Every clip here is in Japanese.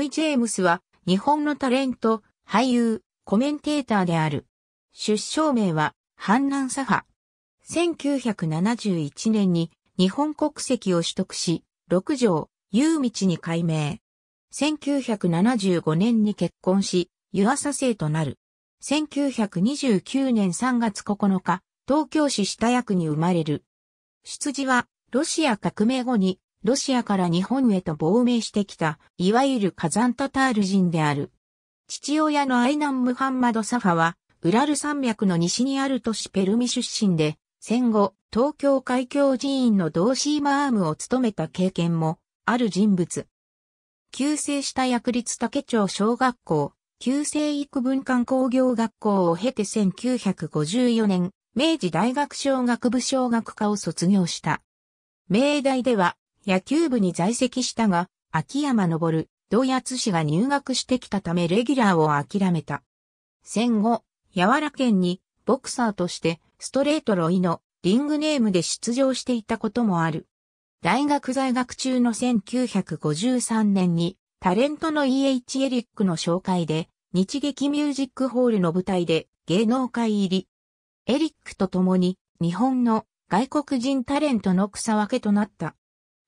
ロイ・ジェームスは日本のタレント、俳優、コメンテーターである。出生名は、反乱左派。1971年に日本国籍を取得し、6条、夕道に改名。1975年に結婚し、湯浅生となる。1929年3月9日、東京市下役に生まれる。出自は、ロシア革命後にロシアから日本へと亡命してきた、いわゆる火山タタール人である。父親のアイナン・ムハンマド・サファは、ウラル山脈の西にある都市ペルミ出身で、戦後、東京海峡寺院の同シーマームを務めた経験も、ある人物。旧制した薬立竹町小学校、旧制育文館工業学校を経て1954年、明治大学小学部小学科を卒業した。明大では野球部に在籍したが、秋山昇、同八氏が入学してきたためレギュラーを諦めた。戦後、柔ら県にボクサーとしてストレートロイのリングネームで出場していたこともある。大学在学中の1953年にタレントの E.H. エリックの紹介で日劇ミュージックホールの舞台で芸能界入り。エリックと共に日本の外国人タレントの草分けとなった。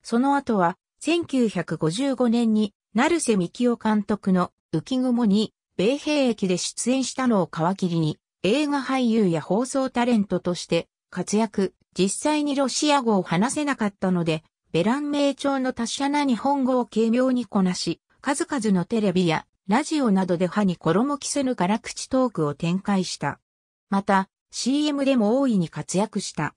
その後は、1955年に、成瀬幹夫監督の浮雲に、米兵役で出演したのを皮切りに、映画俳優や放送タレントとして活躍、実際にロシア語を話せなかったので、ベラン名調の達者な日本語を軽妙にこなし、数々のテレビやラジオなどで歯に衣着せぬ辛口トークを展開した。また、CM でも大いに活躍した。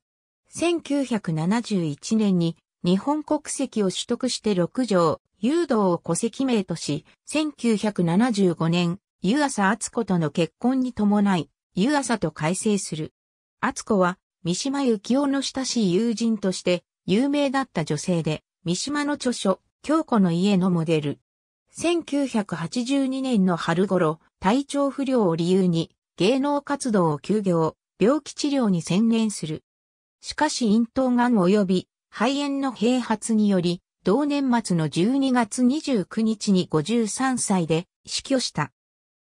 1971年に日本国籍を取得して6条、誘導を戸籍名とし、1975年、湯浅厚子との結婚に伴い、湯浅と改正する。厚子は、三島由紀夫の親しい友人として、有名だった女性で、三島の著書、京子の家のモデル。1982年の春頃、体調不良を理由に、芸能活動を休業、病気治療に専念する。しかし咽頭癌及び肺炎の併発により、同年末の12月29日に53歳で死去した。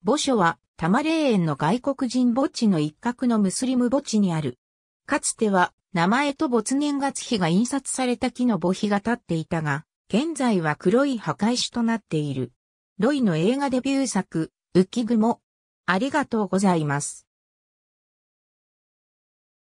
墓所は多摩霊園の外国人墓地の一角のムスリム墓地にある。かつては名前と没年月日が印刷された木の墓碑が立っていたが、現在は黒い墓石となっている。ロイの映画デビュー作、浮雲。ありがとうございます。